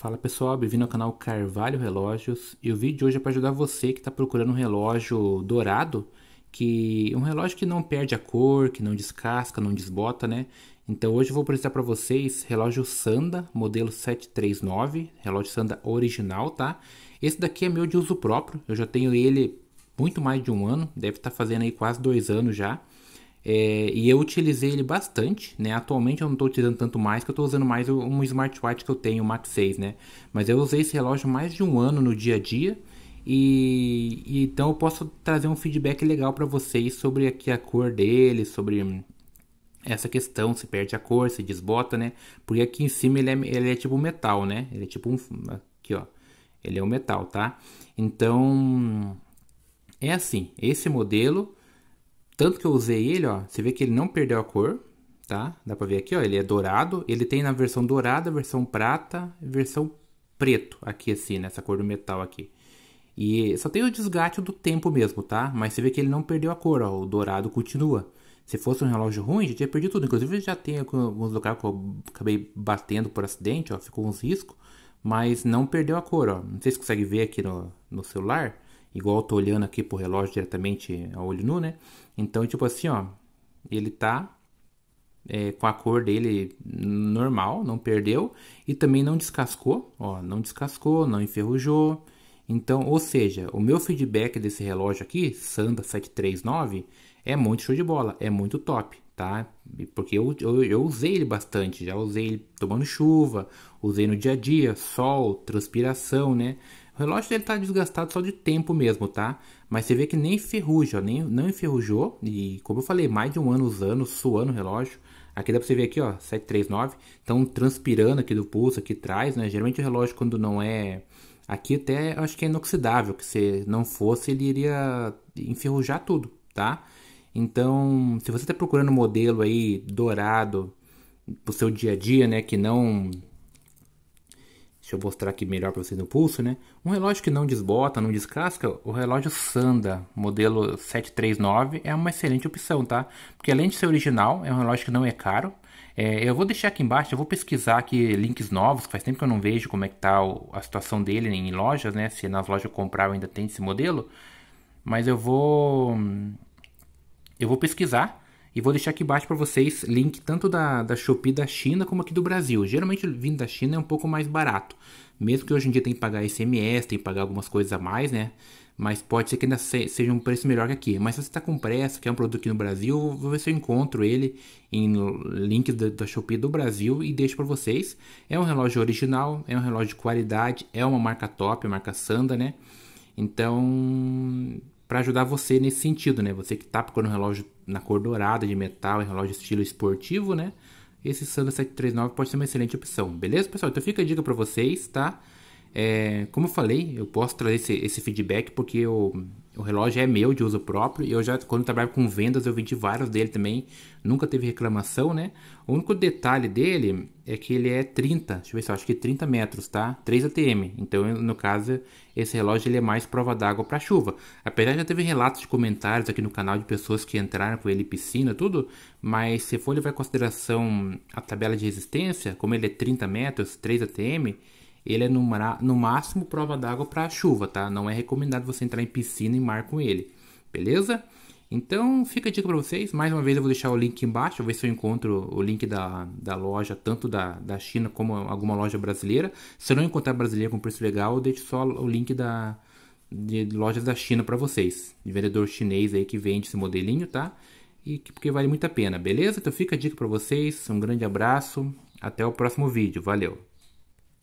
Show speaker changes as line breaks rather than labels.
Fala pessoal, bem-vindo ao canal Carvalho Relógios e o vídeo de hoje é para ajudar você que está procurando um relógio dourado, que um relógio que não perde a cor, que não descasca, não desbota, né? Então hoje eu vou apresentar para vocês relógio Sanda, modelo 739, relógio Sanda original, tá? Esse daqui é meu de uso próprio, eu já tenho ele muito mais de um ano, deve estar tá fazendo aí quase dois anos já. É, e eu utilizei ele bastante, né? Atualmente eu não estou utilizando tanto mais, que eu estou usando mais um smartwatch que eu tenho, o Max 6, né? Mas eu usei esse relógio mais de um ano no dia a dia. E, e então eu posso trazer um feedback legal para vocês sobre aqui a cor dele, sobre essa questão, se perde a cor, se desbota, né? Porque aqui em cima ele é, ele é tipo metal, né? Ele é tipo um... aqui, ó. Ele é um metal, tá? Então, é assim. Esse modelo tanto que eu usei ele, ó, você vê que ele não perdeu a cor, tá? Dá pra ver aqui, ó, ele é dourado. Ele tem na versão dourada, versão prata, versão preto aqui assim, nessa né, cor do metal aqui. E só tem o desgaste do tempo mesmo, tá? Mas você vê que ele não perdeu a cor, ó, o dourado continua. Se fosse um relógio ruim, já tinha perdido tudo. Inclusive, já tem alguns locais que eu acabei batendo por acidente, ó, ficou uns riscos. Mas não perdeu a cor, ó. Não sei se consegue ver aqui no, no celular igual eu tô olhando aqui pro relógio diretamente a olho nu, né? Então, tipo assim, ó, ele tá é, com a cor dele normal, não perdeu e também não descascou, ó, não descascou, não enferrujou. Então, ou seja, o meu feedback desse relógio aqui, Sanda 739, é muito show de bola, é muito top, tá? Porque eu, eu, eu usei ele bastante, já usei ele tomando chuva, usei no dia a dia, sol, transpiração, né? O relógio dele tá desgastado só de tempo mesmo, tá? Mas você vê que nem enferruja, nem, não enferrujou. E como eu falei, mais de um ano usando, suando o relógio. Aqui dá pra você ver aqui, ó, 739. Então transpirando aqui do pulso, aqui atrás, né? Geralmente o relógio quando não é... Aqui até acho que é inoxidável, que se não fosse ele iria enferrujar tudo, tá? Então, se você está procurando um modelo aí dourado pro seu dia a dia, né, que não Deixa eu mostrar aqui melhor para vocês no pulso, né? Um relógio que não desbota, não descasca, o relógio Sanda, modelo 739, é uma excelente opção, tá? Porque além de ser original, é um relógio que não é caro. É, eu vou deixar aqui embaixo, eu vou pesquisar aqui links novos, faz tempo que eu não vejo como é que tá a situação dele em lojas, né? Se nas lojas eu comprar eu ainda tem esse modelo. Mas eu vou... Eu vou pesquisar e vou deixar aqui embaixo para vocês link tanto da, da Shopee da China como aqui do Brasil. Geralmente vindo da China é um pouco mais barato. Mesmo que hoje em dia tem que pagar SMS, tem que pagar algumas coisas a mais, né? Mas pode ser que ainda seja um preço melhor que aqui. Mas se você está com pressa, quer um produto aqui no Brasil, vou ver se eu encontro ele em link da, da Shopee do Brasil e deixo para vocês. É um relógio original, é um relógio de qualidade, é uma marca top, marca Sanda, né? Então, para ajudar você nesse sentido, né? Você que tá procurando um relógio na cor dourada de metal, um é relógio estilo esportivo, né? Esse Sandra 739 pode ser uma excelente opção, beleza, pessoal? Então fica a dica para vocês, tá? É, como eu falei, eu posso trazer esse, esse feedback porque eu, o relógio é meu de uso próprio e eu já, quando trabalho com vendas, eu vendi vários dele também, nunca teve reclamação, né? O único detalhe dele é que ele é 30, deixa eu ver se eu acho que 30 metros, tá? 3 ATM, então no caso, esse relógio ele é mais prova d'água para chuva. Apesar já teve relatos de comentários aqui no canal de pessoas que entraram com ele piscina, tudo, mas se for levar em consideração a tabela de resistência, como ele é 30 metros, 3 ATM, ele é no, no máximo prova d'água para chuva, tá? Não é recomendado você entrar em piscina e mar com ele, beleza? Então fica a dica para vocês. Mais uma vez eu vou deixar o link embaixo, ver se eu encontro o link da, da loja, tanto da, da China como alguma loja brasileira. Se eu não encontrar brasileira com preço legal, eu deixo só o link da, de lojas da China para vocês. De vendedor chinês aí que vende esse modelinho, tá? E que, porque vale muito a pena, beleza? Então fica a dica para vocês. Um grande abraço. Até o próximo vídeo. Valeu!